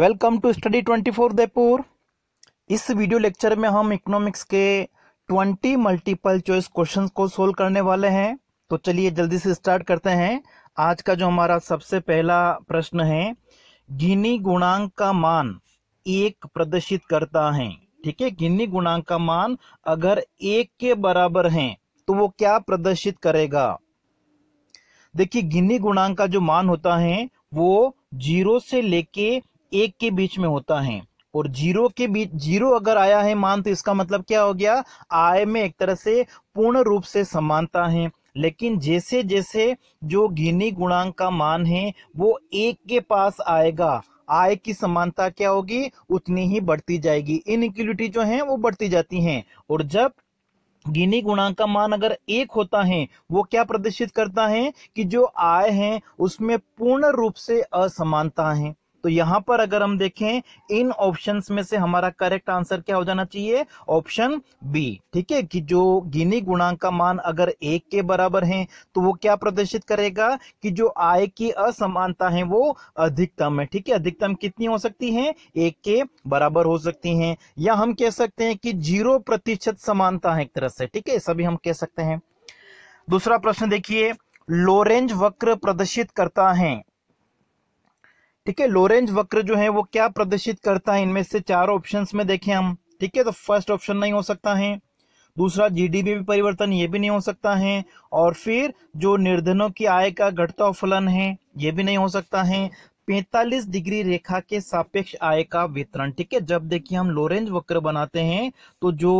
welcome to study 24 देपुर इस video lecture में हम इकोनॉमिक्स के 20 मल्टीपल चॉइस क्वेश्चन को सोल्व करने वाले हैं तो चलिए जल्दी से स्टार्ट करते हैं आज का जो हमारा सबसे पहला प्रश्न है गिनी गुणांक का मान एक प्रदर्शित करता है ठीक है गिनी गुणांक का मान अगर एक के बराबर है तो वो क्या प्रदर्शित करेगा देखिए गिनी गुणांक का जो मान होता है वो जीरो से लेके एक के बीच में होता है और जीरो के बीच जीरो अगर आया है मान तो इसका मतलब क्या हो गया आय में एक तरह से पूर्ण रूप से समानता है लेकिन जैसे जैसे जो गिनी गुणांक का मान है वो एक के पास आएगा आय की समानता क्या होगी उतनी ही बढ़ती जाएगी इनक्वलिटी जो है वो बढ़ती जाती है और जब गिनी गुणांक का मान अगर एक होता है वो क्या प्रदर्शित करता है कि जो आय है उसमें पूर्ण रूप से असमानता है तो यहां पर अगर हम देखें इन ऑप्शंस में से हमारा करेक्ट आंसर क्या हो जाना चाहिए ऑप्शन बी ठीक है कि जो गिनी गुणांक का मान अगर एक के बराबर है तो वो क्या प्रदर्शित करेगा कि जो आय की असमानता है वो अधिकतम है ठीक है अधिकतम कितनी हो सकती है एक के बराबर हो सकती है या हम कह सकते हैं कि जीरो प्रतिशत समानता है एक तरह से ठीक है सभी हम कह सकते हैं दूसरा प्रश्न देखिए लोरेंज वक्र प्रदर्शित करता है ठीक है लोरेंज वक्र जो है वो क्या प्रदर्शित करता है इनमें से चार ऑप्शन में देखें हम ठीक है तो फर्स्ट ऑप्शन नहीं हो सकता है दूसरा जीडीपी में परिवर्तन ये भी नहीं हो सकता है और फिर जो निर्धनों की आय का घटता फलन है ये भी नहीं हो सकता है 45 डिग्री रेखा के सापेक्ष आय का वितरण ठीक है जब देखिए हम लोरेंज वक्र बनाते हैं तो जो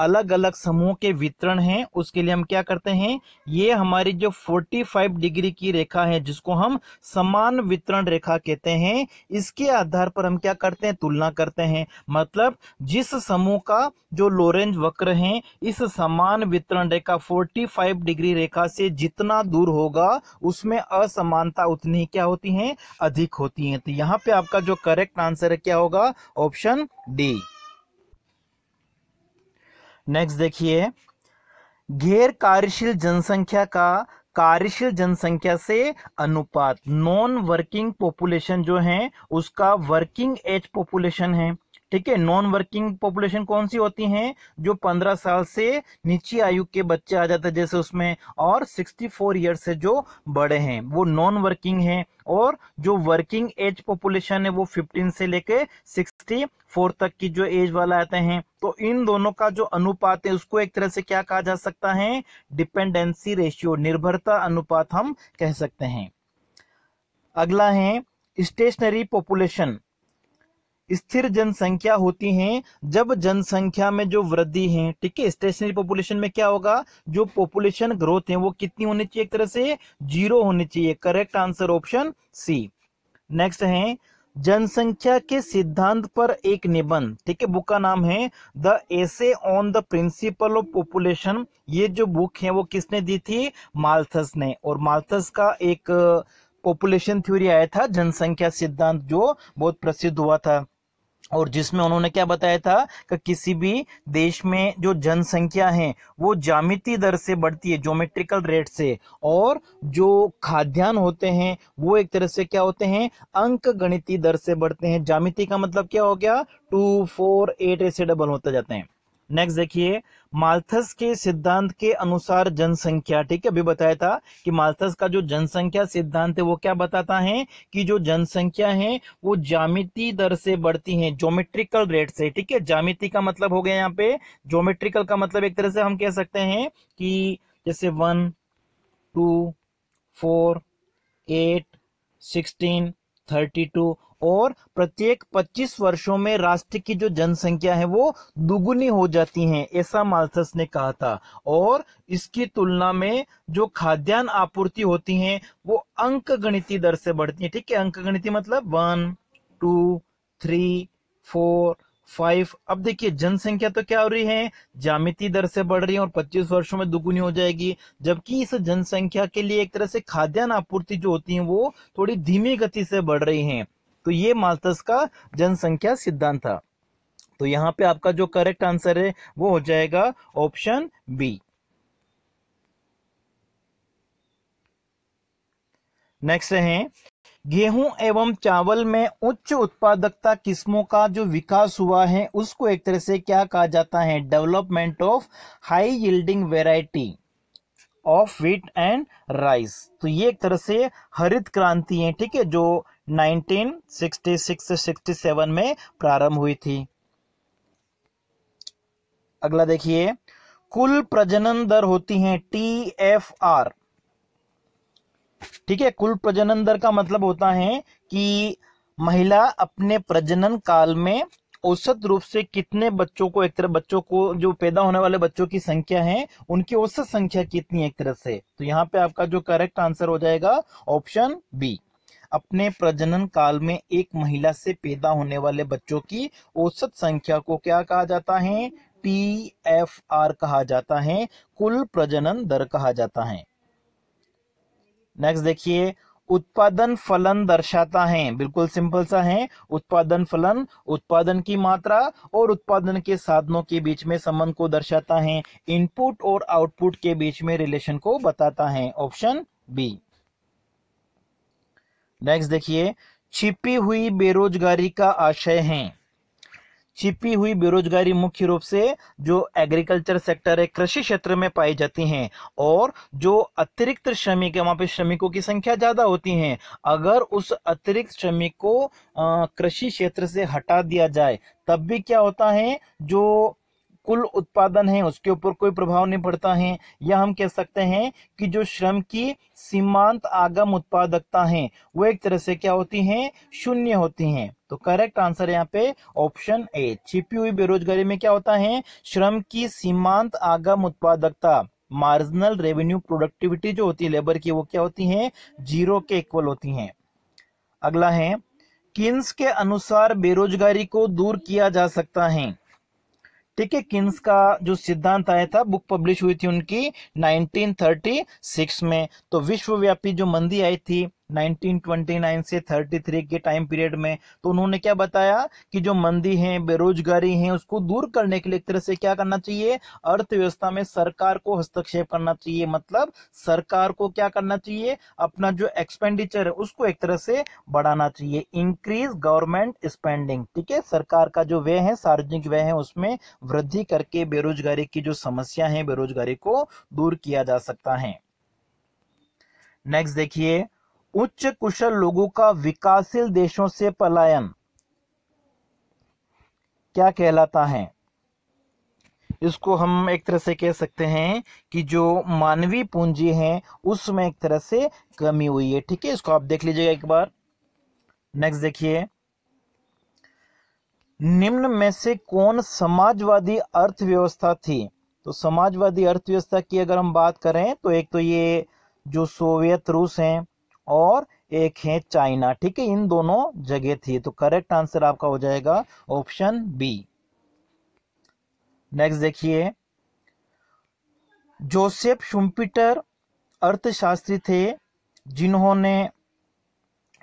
अलग अलग समूह के वितरण हैं उसके लिए हम क्या करते हैं ये हमारी जो 45 डिग्री की रेखा है जिसको हम समान वितरण रेखा कहते हैं इसके आधार पर हम क्या करते हैं तुलना करते हैं मतलब जिस समूह का जो लोरेंज वक्र है इस समान वितरण रेखा 45 डिग्री रेखा से जितना दूर होगा उसमें असमानता उतनी क्या होती है अधिक होती है तो यहाँ पे आपका जो करेक्ट आंसर है क्या होगा ऑप्शन डी नेक्स्ट देखिए गैर कार्यशील जनसंख्या का कार्यशील जनसंख्या से अनुपात नॉन वर्किंग पॉपुलेशन जो है उसका वर्किंग एज पॉपुलेशन है ठीक है नॉन वर्किंग पॉपुलेशन कौन सी होती हैं जो 15 साल से नीचे आयु के बच्चे आ जाते हैं जैसे उसमें और 64 फोर ईयर से जो बड़े हैं वो नॉन वर्किंग हैं और जो वर्किंग एज पॉपुलेशन है वो 15 से लेके 64 तक की जो एज वाला आते हैं तो इन दोनों का जो अनुपात है उसको एक तरह से क्या कहा जा सकता है डिपेंडेंसी रेशियो निर्भरता अनुपात हम कह सकते हैं अगला है स्टेशनरी पॉपुलेशन स्थिर जनसंख्या होती है जब जनसंख्या में जो वृद्धि है ठीक है स्टेशनरी पॉपुलेशन में क्या होगा जो पॉपुलेशन ग्रोथ है वो कितनी होनी चाहिए एक तरह से जीरो होनी चाहिए correct answer option C next है जनसंख्या के सिद्धांत पर एक निबंध ठीक है बुक का नाम है the essay on the principle of population ये जो बुक है वो किसने दी थी माल्थस ने और माल्थस का एक पॉपुलेशन थ्योरी आया था जनसंख्या सिद्धांत जो बहुत प्रसिद्ध हुआ था और जिसमें उन्होंने क्या बताया था कि किसी भी देश में जो जनसंख्या है वो जामिती दर से बढ़ती है जोमेट्रिकल रेट से और जो खाद्यान्न होते हैं वो एक तरह से क्या होते हैं अंक गणितीय दर से बढ़ते हैं जामिति का मतलब क्या हो गया टू फोर एट ऐसे डबल होता जाते हैं नेक्स्ट देखिए माल्थस के सिद्धांत के अनुसार जनसंख्या ठीक है अभी बताया था कि माल्थस का जो जनसंख्या सिद्धांत है वो क्या बताता है कि जो जनसंख्या है वो जामिति दर से बढ़ती है ज्योमेट्रिकल रेट से ठीक है जामिति का मतलब हो गया यहाँ पे ज्योमेट्रिकल का मतलब एक तरह से हम कह सकते हैं कि जैसे one two four eight sixteen 32 और प्रत्येक 25 वर्षों में राष्ट्र की जो जनसंख्या है वो दुगुनी हो जाती है ऐसा मालसस ने कहा था और इसकी तुलना में जो खाद्यान्न आपूर्ति होती है वो अंक गणिती दर से बढ़ती है ठीक है अंक गणिती मतलब one two three four five अब देखिए जनसंख्या तो क्या हो रही है जामिति दर से बढ़ रही है और पच्चीस वर्षों में दुगुनी हो जाएगी जबकि इस जनसंख्या के लिए एक तरह से खाद्यान्न आपूर्ति जो होती है वो थोड़ी धीमी गति से बढ़ रही है तो ये माल्थस का जनसंख्या सिद्धांत था तो यहाँ पे आपका जो करेक्ट आंसर है वो हो जाएगा ऑप्शन बी नेक्स्ट है गेहूं एवं चावल में उच्च उत्पादकता किस्मों का जो विकास हुआ है उसको एक तरह से क्या कहा जाता है development of high yielding variety of wheat and rice तो ये एक तरह से हरित क्रांति है ठीक है जो 1966 से 67 में प्रारंभ हुई थी अगला देखिए कुल प्रजनन दर होती है टी एफ आर ठीक है कुल प्रजनन दर का मतलब होता है कि महिला अपने प्रजनन काल में औसत रूप से कितने बच्चों को एक तरह बच्चों को जो पैदा होने वाले बच्चों की संख्या है उनकी औसत संख्या कितनी एक तरह से तो यहाँ पे आपका जो करेक्ट आंसर हो जाएगा ऑप्शन बी अपने प्रजनन काल में एक महिला से पैदा होने वाले बच्चों की औसत संख्या को क्या कहा जाता है टी एफ आर कहा जाता है कुल प्रजनन दर कहा जाता है नेक्स्ट देखिए उत्पादन फलन दर्शाता है बिल्कुल सिंपल सा है उत्पादन फलन उत्पादन की मात्रा और उत्पादन के साधनों के बीच में संबंध को दर्शाता है इनपुट और आउटपुट के बीच में रिलेशन को बताता है ऑप्शन बी नेक्स्ट देखिए छिपी हुई बेरोजगारी का आशय है छिपी हुई बेरोजगारी मुख्य रूप से जो एग्रीकल्चर सेक्टर है कृषि क्षेत्र में पाई जाती हैं और जो अतिरिक्त श्रमिक है वहाँ पे श्रमिकों की संख्या ज़्यादा होती है अगर उस अतिरिक्त श्रमिक को कृषि क्षेत्र से हटा दिया जाए तब भी क्या होता है जो कुल उत्पादन है उसके ऊपर कोई प्रभाव नहीं पड़ता है या हम कह सकते हैं कि जो श्रम की सीमांत आगम उत्पादकता है वो एक तरह से क्या होती है शून्य होती तो है तो करेक्ट आंसर यहाँ पे ऑप्शन ए छिपी हुई बेरोजगारी में क्या होता है श्रम की सीमांत आगम उत्पादकता मार्जिनल रेवेन्यू प्रोडक्टिविटी जो होती है लेबर की वो क्या होती है जीरो के इक्वल होती है अगला है किन्स के अनुसार बेरोजगारी को दूर किया जा सकता है ठीक है किन्स का जो सिद्धांत आया था बुक पब्लिश हुई थी उनकी 1936 में तो विश्वव्यापी जो मंदी आई थी 1929 से 33 के टाइम पीरियड में तो उन्होंने क्या बताया कि जो मंदी है बेरोजगारी है उसको दूर करने के लिए एक तरह से क्या करना चाहिए अर्थव्यवस्था में सरकार को हस्तक्षेप करना चाहिए मतलब सरकार को क्या करना चाहिए अपना जो एक्सपेंडिचर है उसको एक तरह से बढ़ाना चाहिए इंक्रीज गवर्नमेंट स्पेंडिंग ठीक है सरकार का जो व्यय है सार्वजनिक व्यय है उसमें वृद्धि करके बेरोजगारी की जो समस्या है बेरोजगारी को दूर किया जा सकता है नेक्स्ट देखिए उच्च कुशल लोगों का विकासशील देशों से पलायन क्या कहलाता है इसको हम एक तरह से कह सकते हैं कि जो मानवीय पूंजी है उसमें एक तरह से कमी हुई है ठीक है इसको आप देख लीजिएगा एक बार नेक्स्ट देखिए निम्न में से कौन समाजवादी अर्थव्यवस्था थी तो समाजवादी अर्थव्यवस्था की अगर हम बात करें तो एक तो ये जो सोवियत रूस हैं और एक है चाइना ठीक है इन दोनों जगह थी तो करेक्ट आंसर आपका हो जाएगा ऑप्शन बी नेक्स्ट देखिए जोसेफ शुम्पिटर अर्थशास्त्री थे जिन्होंने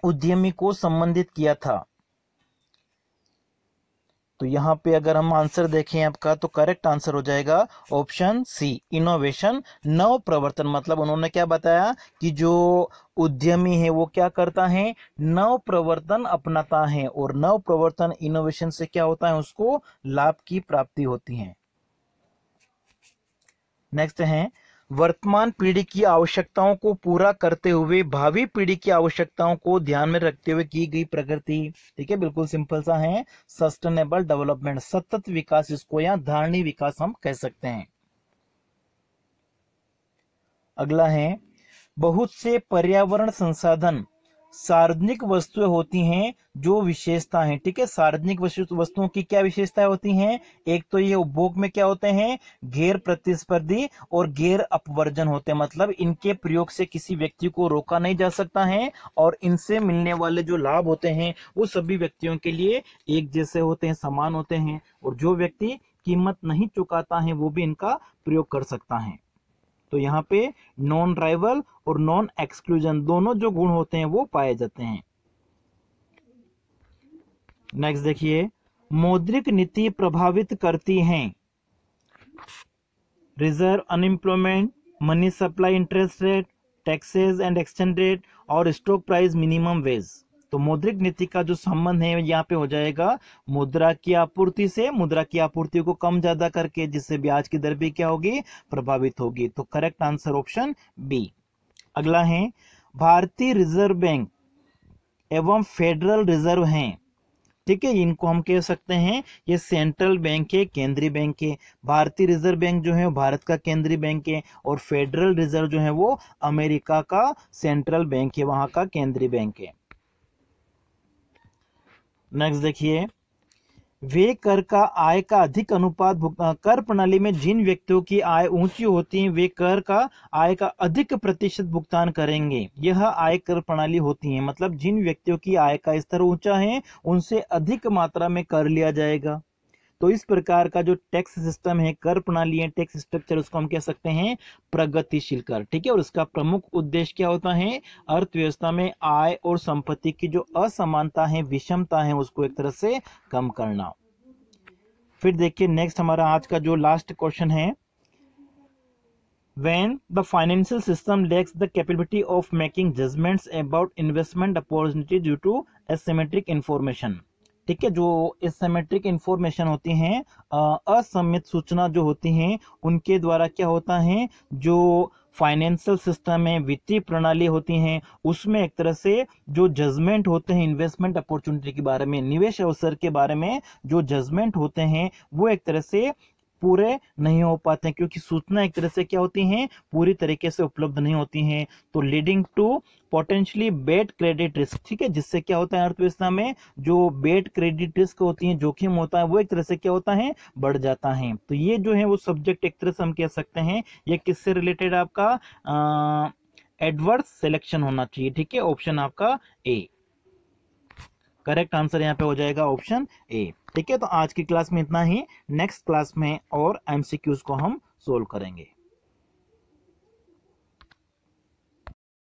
उद्यमी को संबंधित किया था तो यहाँ पे अगर हम आंसर देखें आपका तो करेक्ट आंसर हो जाएगा ऑप्शन सी इनोवेशन नव प्रवर्तन मतलब उन्होंने क्या बताया कि जो उद्यमी है वो क्या करता है नव प्रवर्तन अपनाता है और नव प्रवर्तन इनोवेशन से क्या होता है उसको लाभ की प्राप्ति होती है नेक्स्ट है वर्तमान पीढ़ी की आवश्यकताओं को पूरा करते हुए भावी पीढ़ी की आवश्यकताओं को ध्यान में रखते हुए की गई प्रगति ठीक है बिल्कुल सिंपल सा है सस्टेनेबल डेवलपमेंट सतत विकास इसको या धारणी विकास हम कह सकते हैं अगला है बहुत से पर्यावरण संसाधन सार्वजनिक वस्तुएं होती हैं जो विशेषता है ठीक है सार्वजनिक वस्तुओं की क्या विशेषताएं होती हैं एक तो ये उपभोग में क्या होते हैं गैर प्रतिस्पर्धी और गैर अपवर्जन होते हैं मतलब इनके प्रयोग से किसी व्यक्ति को रोका नहीं जा सकता है और इनसे मिलने वाले जो लाभ होते हैं वो सभी व्यक्तियों के लिए एक जैसे होते हैं समान होते हैं और जो व्यक्ति कीमत नहीं चुकाता है वो भी इनका प्रयोग कर सकता है तो यहाँ पे नॉन राइवल और नॉन एक्सक्लूजन दोनों जो गुण होते हैं वो पाए जाते हैं नेक्स्ट देखिए मौद्रिक नीति प्रभावित करती हैं reserve unemployment money supply interest rate taxes and exchange rate और स्टॉक प्राइस मिनिमम वेज तो मौद्रिक नीति का जो संबंध है यहाँ पे हो जाएगा मुद्रा की आपूर्ति से मुद्रा की आपूर्ति को कम ज्यादा करके जिससे ब्याज की दर भी क्या होगी प्रभावित होगी तो करेक्ट आंसर ऑप्शन बी अगला है भारतीय रिजर्व बैंक एवं फेडरल रिजर्व है ठीक है इनको हम कह सकते हैं ये सेंट्रल बैंक है केंद्रीय बैंक है भारतीय रिजर्व बैंक जो है भारत का केंद्रीय बैंक है और फेडरल रिजर्व जो है वो अमेरिका का सेंट्रल बैंक है वहां का केंद्रीय बैंक है नेक्स्ट देखिए वे कर का आय का अधिक अनुपात कर प्रणाली में जिन व्यक्तियों की आय ऊंची होती है वे कर का आय का अधिक प्रतिशत भुगतान करेंगे यह आय कर प्रणाली होती है मतलब जिन व्यक्तियों की आय का स्तर ऊंचा है उनसे अधिक मात्रा में कर लिया जाएगा तो इस प्रकार का जो टैक्स सिस्टम है कर प्रणाली है टैक्स स्ट्रक्चर उसको हम कह सकते हैं प्रगतिशील कर ठीक है और इसका प्रमुख उद्देश्य क्या होता है अर्थव्यवस्था में आय और संपत्ति की जो असमानता है विषमता है उसको एक तरह से कम करना फिर देखिए नेक्स्ट हमारा आज का जो लास्ट क्वेश्चन है when the financial system lacks the capability of making judgments about investment opportunities due to asymmetric information ठीक है जो एसेमेट्रिक इन्फॉर्मेशन होती हैं असमित सूचना जो होती हैं उनके द्वारा क्या होता है जो फाइनेंशियल सिस्टम है वित्तीय प्रणाली होती हैं उसमें एक तरह से जो जजमेंट होते हैं इन्वेस्टमेंट अपॉर्चुनिटी के बारे में निवेश अवसर के बारे में जो जजमेंट होते हैं वो एक तरह से पूरे नहीं हो पाते हैं क्योंकि सूचना एक तरह से क्या होती हैं पूरी तरीके से उपलब्ध नहीं होती हैं तो leading to potentially bad credit risk ठीक है जिससे क्या होता है अर्थव्यवस्था में जो बेड क्रेडिट रिस्क होती है जोखिम होता है वो एक तरह से क्या होता है बढ़ जाता है तो ये जो है वो सब्जेक्ट एक तरह से हम कह सकते हैं ये किससे रिलेटेड आपका एडवर्स सिलेक्शन होना चाहिए ठीक है ऑप्शन आपका ए करेक्ट आंसर यहाँ पे हो जाएगा ऑप्शन ए ठीक है तो आज की क्लास में इतना ही नेक्स्ट क्लास में और एमसीक्यूज को हम सोल्व करेंगे